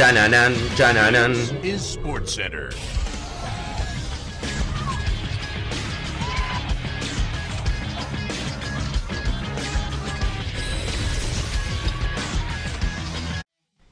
Chananan, chananan.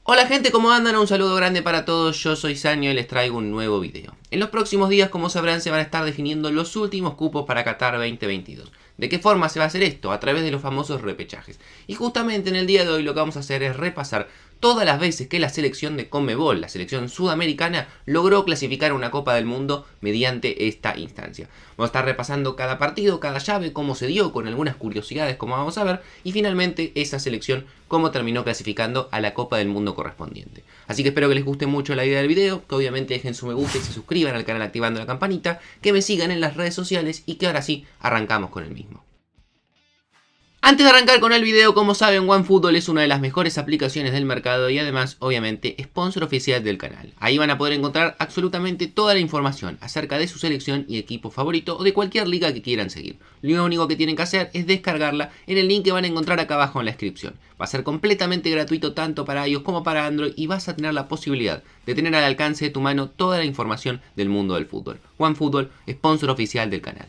Hola gente, ¿cómo andan? Un saludo grande para todos, yo soy Sanyo y les traigo un nuevo video. En los próximos días, como sabrán, se van a estar definiendo los últimos cupos para Qatar 2022. ¿De qué forma se va a hacer esto? A través de los famosos repechajes. Y justamente en el día de hoy lo que vamos a hacer es repasar todas las veces que la selección de Comebol, la selección sudamericana, logró clasificar una Copa del Mundo mediante esta instancia. Vamos a estar repasando cada partido, cada llave, cómo se dio, con algunas curiosidades como vamos a ver, y finalmente esa selección cómo terminó clasificando a la Copa del Mundo correspondiente. Así que espero que les guste mucho la idea del video, que obviamente dejen su me gusta y se suscriban al canal activando la campanita, que me sigan en las redes sociales y que ahora sí arrancamos con el mismo. Antes de arrancar con el video, como saben, OneFootball es una de las mejores aplicaciones del mercado y además, obviamente, sponsor oficial del canal. Ahí van a poder encontrar absolutamente toda la información acerca de su selección y equipo favorito o de cualquier liga que quieran seguir. Lo único que tienen que hacer es descargarla en el link que van a encontrar acá abajo en la descripción. Va a ser completamente gratuito tanto para iOS como para Android y vas a tener la posibilidad de tener al alcance de tu mano toda la información del mundo del fútbol. OneFootball, sponsor oficial del canal.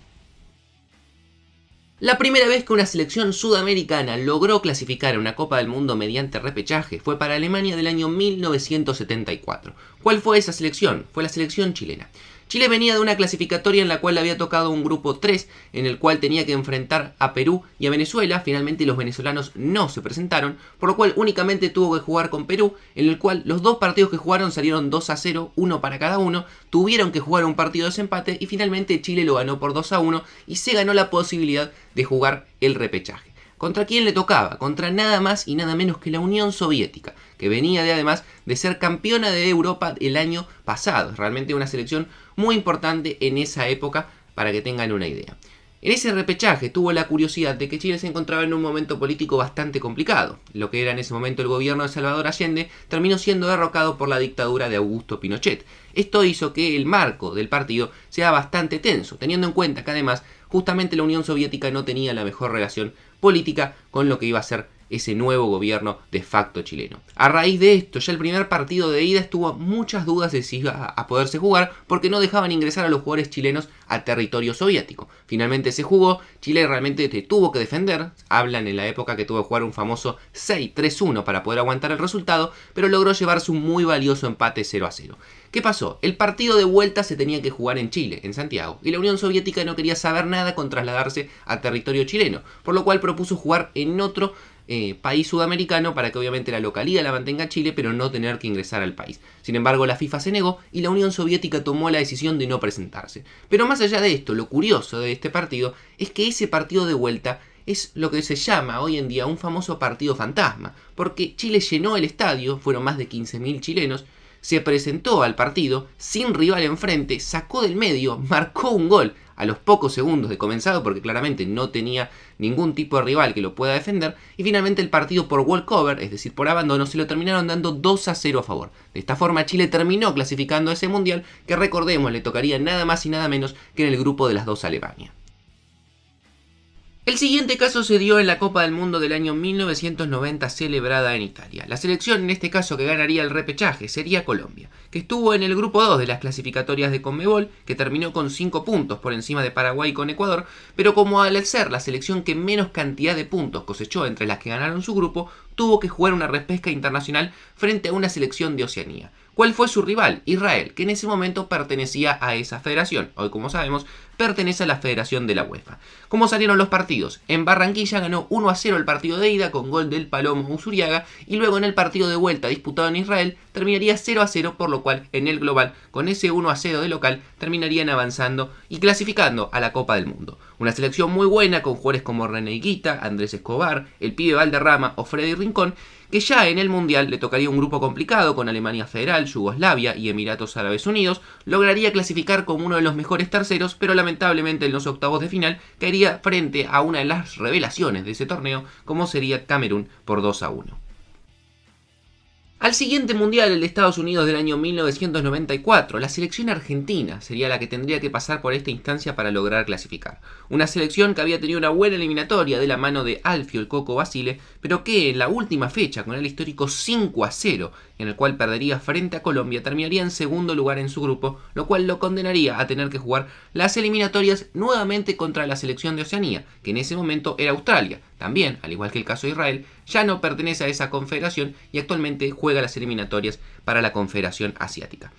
La primera vez que una selección sudamericana logró clasificar a una Copa del Mundo mediante repechaje fue para Alemania del año 1974. ¿Cuál fue esa selección? Fue la selección chilena. Chile venía de una clasificatoria en la cual le había tocado un grupo 3, en el cual tenía que enfrentar a Perú y a Venezuela. Finalmente los venezolanos no se presentaron, por lo cual únicamente tuvo que jugar con Perú, en el cual los dos partidos que jugaron salieron 2 a 0, uno para cada uno. Tuvieron que jugar un partido de desempate y finalmente Chile lo ganó por 2 a 1 y se ganó la posibilidad de jugar el repechaje. ¿Contra quién le tocaba? Contra nada más y nada menos que la Unión Soviética que venía de además de ser campeona de Europa el año pasado. Realmente una selección muy importante en esa época para que tengan una idea. En ese repechaje tuvo la curiosidad de que Chile se encontraba en un momento político bastante complicado. Lo que era en ese momento el gobierno de Salvador Allende terminó siendo derrocado por la dictadura de Augusto Pinochet. Esto hizo que el marco del partido sea bastante tenso, teniendo en cuenta que además justamente la Unión Soviética no tenía la mejor relación política con lo que iba a ser ese nuevo gobierno de facto chileno. A raíz de esto, ya el primer partido de ida estuvo muchas dudas de si iba a poderse jugar porque no dejaban ingresar a los jugadores chilenos a territorio soviético. Finalmente se jugó, Chile realmente tuvo que defender, hablan en la época que tuvo que jugar un famoso 6-3-1 para poder aguantar el resultado, pero logró llevarse un muy valioso empate 0-0. ¿Qué pasó? El partido de vuelta se tenía que jugar en Chile, en Santiago, y la Unión Soviética no quería saber nada con trasladarse a territorio chileno, por lo cual propuso jugar en otro eh, país sudamericano para que obviamente la localidad la mantenga Chile, pero no tener que ingresar al país. Sin embargo, la FIFA se negó y la Unión Soviética tomó la decisión de no presentarse. Pero más allá de esto, lo curioso de este partido es que ese partido de vuelta es lo que se llama hoy en día un famoso partido fantasma, porque Chile llenó el estadio, fueron más de 15.000 chilenos, se presentó al partido sin rival enfrente, sacó del medio, marcó un gol a los pocos segundos de comenzado, porque claramente no tenía ningún tipo de rival que lo pueda defender, y finalmente el partido por walkover, es decir, por abandono, se lo terminaron dando 2 a 0 a favor. De esta forma Chile terminó clasificando a ese mundial que recordemos le tocaría nada más y nada menos que en el grupo de las dos Alemania. El siguiente caso se dio en la Copa del Mundo del año 1990 celebrada en Italia. La selección en este caso que ganaría el repechaje sería Colombia, que estuvo en el grupo 2 de las clasificatorias de Conmebol, que terminó con 5 puntos por encima de Paraguay con Ecuador, pero como al ser la selección que menos cantidad de puntos cosechó entre las que ganaron su grupo, tuvo que jugar una repesca internacional frente a una selección de Oceanía. ¿Cuál fue su rival? Israel, que en ese momento pertenecía a esa federación. Hoy, como sabemos, pertenece a la Federación de la UEFA. ¿Cómo salieron los partidos? En Barranquilla ganó 1 a 0 el partido de ida con gol del Palomo Usuriaga y luego en el partido de vuelta disputado en Israel terminaría 0 a 0 por lo cual en el global con ese 1 a 0 de local terminarían avanzando y clasificando a la Copa del Mundo. Una selección muy buena con jugadores como René Guita, Andrés Escobar, el pibe Valderrama o Freddy Rincón, que ya en el Mundial le tocaría un grupo complicado con Alemania Federal, Yugoslavia y Emiratos Árabes Unidos, lograría clasificar como uno de los mejores terceros, pero lamentablemente en los octavos de final caería frente a una de las revelaciones de ese torneo, como sería Camerún por 2 a 1. Al siguiente Mundial, el de Estados Unidos del año 1994, la selección argentina sería la que tendría que pasar por esta instancia para lograr clasificar. Una selección que había tenido una buena eliminatoria de la mano de Alfio el Coco Basile, pero que en la última fecha, con el histórico 5 a 0, en el cual perdería frente a Colombia, terminaría en segundo lugar en su grupo, lo cual lo condenaría a tener que jugar las eliminatorias nuevamente contra la selección de Oceanía, que en ese momento era Australia, también, al igual que el caso de Israel, ya no pertenece a esa confederación y actualmente juega las eliminatorias para la Confederación Asiática.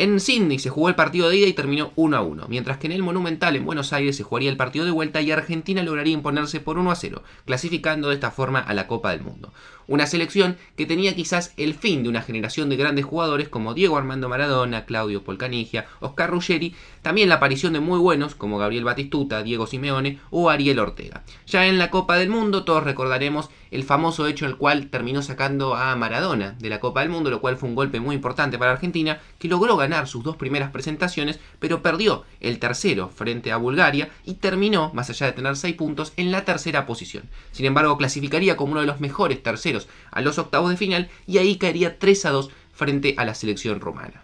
En Sydney se jugó el partido de ida y terminó 1 a 1, mientras que en el Monumental en Buenos Aires se jugaría el partido de vuelta y Argentina lograría imponerse por 1 a 0, clasificando de esta forma a la Copa del Mundo. Una selección que tenía quizás el fin de una generación de grandes jugadores como Diego Armando Maradona, Claudio Polcanigia, Oscar Ruggeri, también la aparición de muy buenos como Gabriel Batistuta, Diego Simeone o Ariel Ortega. Ya en la Copa del Mundo todos recordaremos el famoso hecho el cual terminó sacando a Maradona de la Copa del Mundo, lo cual fue un golpe muy importante para Argentina, que logró ganar sus dos primeras presentaciones, pero perdió el tercero frente a Bulgaria y terminó, más allá de tener seis puntos, en la tercera posición. Sin embargo, clasificaría como uno de los mejores terceros a los octavos de final y ahí caería 3 a 2 frente a la selección romana.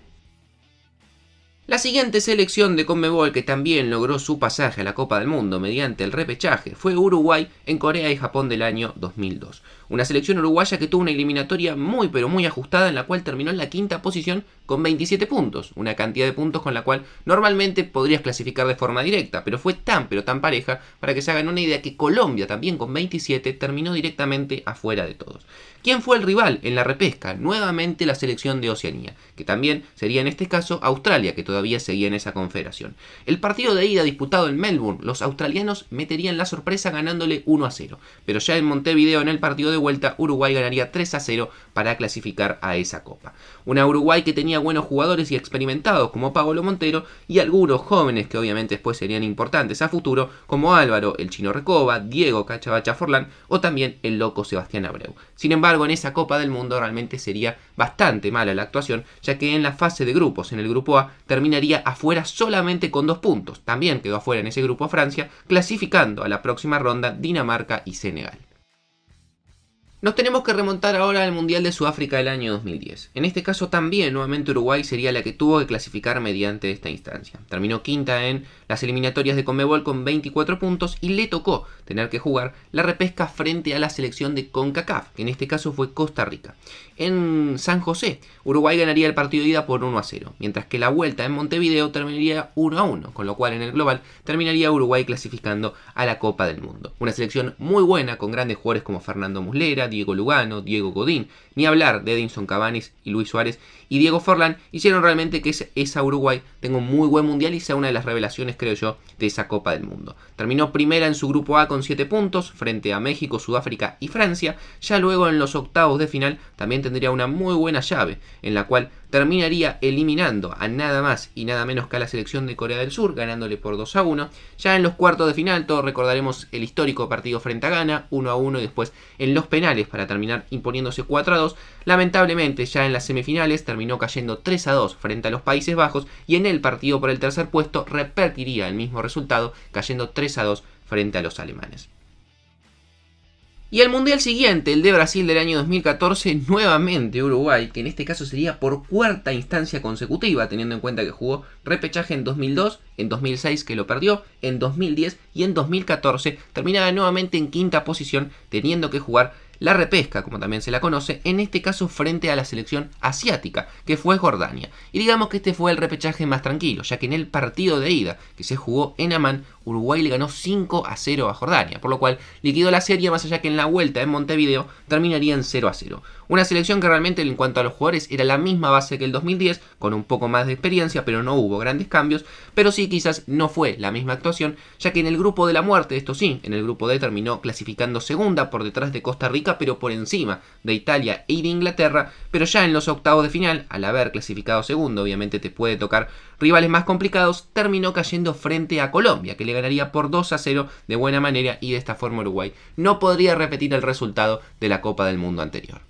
La siguiente selección de Conmebol que también logró su pasaje a la Copa del Mundo mediante el repechaje fue Uruguay en Corea y Japón del año 2002. Una selección uruguaya que tuvo una eliminatoria muy pero muy ajustada en la cual terminó en la quinta posición con 27 puntos, una cantidad de puntos con la cual normalmente podrías clasificar de forma directa, pero fue tan pero tan pareja para que se hagan una idea que Colombia también con 27 terminó directamente afuera de todos. ¿Quién fue el rival en la repesca? Nuevamente la selección de Oceanía, que también sería en este caso Australia, que todavía seguía en esa confederación. El partido de ida disputado en Melbourne, los australianos meterían la sorpresa ganándole 1 a 0, pero ya en Montevideo en el partido de vuelta, Uruguay ganaría 3 a 0 para clasificar a esa copa. Una Uruguay que tenía buenos jugadores y experimentados como Pablo Montero y algunos jóvenes que obviamente después serían importantes a futuro como Álvaro, el chino Recoba, Diego Cachabacha Forlán o también el loco Sebastián Abreu. Sin embargo, en esa Copa del Mundo realmente sería bastante mala la actuación, ya que en la fase de grupos, en el grupo A, terminaría afuera solamente con dos puntos. También quedó afuera en ese grupo Francia, clasificando a la próxima ronda Dinamarca y Senegal. Nos tenemos que remontar ahora al Mundial de Sudáfrica del año 2010. En este caso también nuevamente Uruguay sería la que tuvo que clasificar mediante esta instancia. Terminó quinta en las eliminatorias de Conmebol con 24 puntos y le tocó tener que jugar la repesca frente a la selección de CONCACAF, que en este caso fue Costa Rica. En San José, Uruguay ganaría el partido de ida por 1 a 0, mientras que la vuelta en Montevideo terminaría 1 a 1, con lo cual en el global terminaría Uruguay clasificando a la Copa del Mundo. Una selección muy buena con grandes jugadores como Fernando Muslera, Diego Lugano, Diego Godín, ni hablar de Edinson Cabanes y Luis Suárez y Diego Forlán, hicieron realmente que esa Uruguay tenga un muy buen mundial y sea una de las revelaciones, creo yo, de esa Copa del Mundo. Terminó primera en su grupo A con 7 puntos frente a México, Sudáfrica y Francia, ya luego en los octavos de final también tendría una muy buena llave en la cual terminaría eliminando a nada más y nada menos que a la selección de Corea del Sur, ganándole por 2 a 1. Ya en los cuartos de final, todos recordaremos el histórico partido frente a Ghana, 1 a 1 y después en los penales para terminar imponiéndose 4 a 2. Lamentablemente, ya en las semifinales terminó cayendo 3 a 2 frente a los Países Bajos y en el partido por el tercer puesto repetiría el mismo resultado, cayendo 3 a 2 frente a los alemanes. Y al Mundial siguiente, el de Brasil del año 2014, nuevamente Uruguay, que en este caso sería por cuarta instancia consecutiva, teniendo en cuenta que jugó repechaje en 2002, en 2006 que lo perdió, en 2010 y en 2014 terminaba nuevamente en quinta posición, teniendo que jugar la repesca, como también se la conoce, en este caso frente a la selección asiática, que fue Jordania. Y digamos que este fue el repechaje más tranquilo, ya que en el partido de ida, que se jugó en Amán, Uruguay le ganó 5 a 0 a Jordania, por lo cual liquidó la serie más allá que en la vuelta en Montevideo terminaría en 0 a 0. Una selección que realmente en cuanto a los jugadores era la misma base que el 2010, con un poco más de experiencia, pero no hubo grandes cambios, pero sí quizás no fue la misma actuación, ya que en el grupo de la muerte, esto sí, en el grupo D terminó clasificando segunda por detrás de Costa Rica, pero por encima de Italia y e de Inglaterra, pero ya en los octavos de final, al haber clasificado segundo, obviamente te puede tocar rivales más complicados, terminó cayendo frente a Colombia, que le ganaría por 2 a 0 de buena manera y de esta forma Uruguay no podría repetir el resultado de la Copa del Mundo anterior.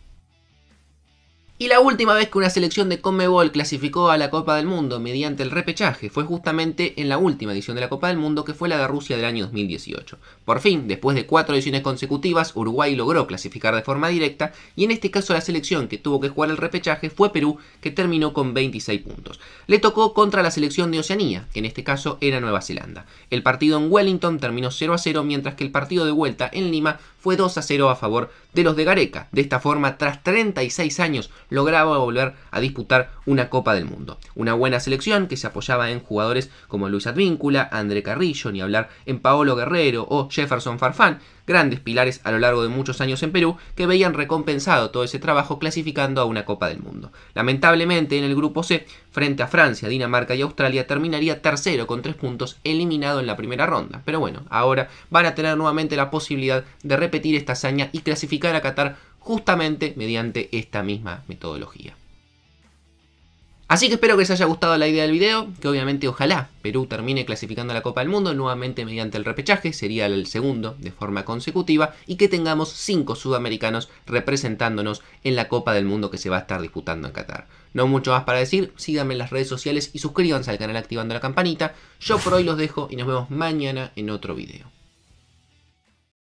Y la última vez que una selección de Conmebol clasificó a la Copa del Mundo mediante el repechaje fue justamente en la última edición de la Copa del Mundo que fue la de Rusia del año 2018. Por fin, después de cuatro ediciones consecutivas, Uruguay logró clasificar de forma directa y en este caso la selección que tuvo que jugar el repechaje fue Perú que terminó con 26 puntos. Le tocó contra la selección de Oceanía, que en este caso era Nueva Zelanda. El partido en Wellington terminó 0 a 0 mientras que el partido de vuelta en Lima fue 2 a 0 a favor de los de Gareca. De esta forma, tras 36 años, lograba volver a disputar una Copa del Mundo. Una buena selección que se apoyaba en jugadores como Luis Advíncula, André Carrillo, ni hablar en Paolo Guerrero o Jefferson Farfán, grandes pilares a lo largo de muchos años en Perú que veían recompensado todo ese trabajo clasificando a una Copa del Mundo. Lamentablemente en el grupo C, frente a Francia, Dinamarca y Australia, terminaría tercero con tres puntos eliminado en la primera ronda. Pero bueno, ahora van a tener nuevamente la posibilidad de repetir esta hazaña y clasificar a Qatar justamente mediante esta misma metodología. Así que espero que les haya gustado la idea del video, que obviamente ojalá Perú termine clasificando a la Copa del Mundo nuevamente mediante el repechaje, sería el segundo de forma consecutiva, y que tengamos 5 sudamericanos representándonos en la Copa del Mundo que se va a estar disputando en Qatar. No mucho más para decir, síganme en las redes sociales y suscríbanse al canal activando la campanita. Yo por hoy los dejo y nos vemos mañana en otro video.